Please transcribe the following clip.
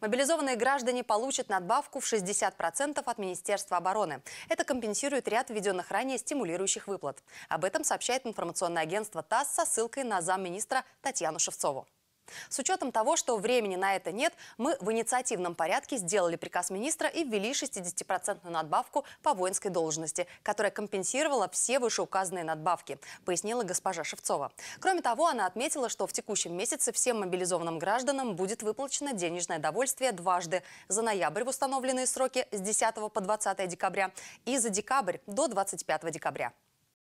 Мобилизованные граждане получат надбавку в 60% от Министерства обороны. Это компенсирует ряд введенных ранее стимулирующих выплат. Об этом сообщает информационное агентство ТАСС со ссылкой на замминистра Татьяну Шевцову. С учетом того, что времени на это нет, мы в инициативном порядке сделали приказ министра и ввели 60% надбавку по воинской должности, которая компенсировала все вышеуказанные надбавки, пояснила госпожа Шевцова. Кроме того, она отметила, что в текущем месяце всем мобилизованным гражданам будет выплачено денежное довольствие дважды – за ноябрь в установленные сроки с 10 по 20 декабря и за декабрь до 25 декабря.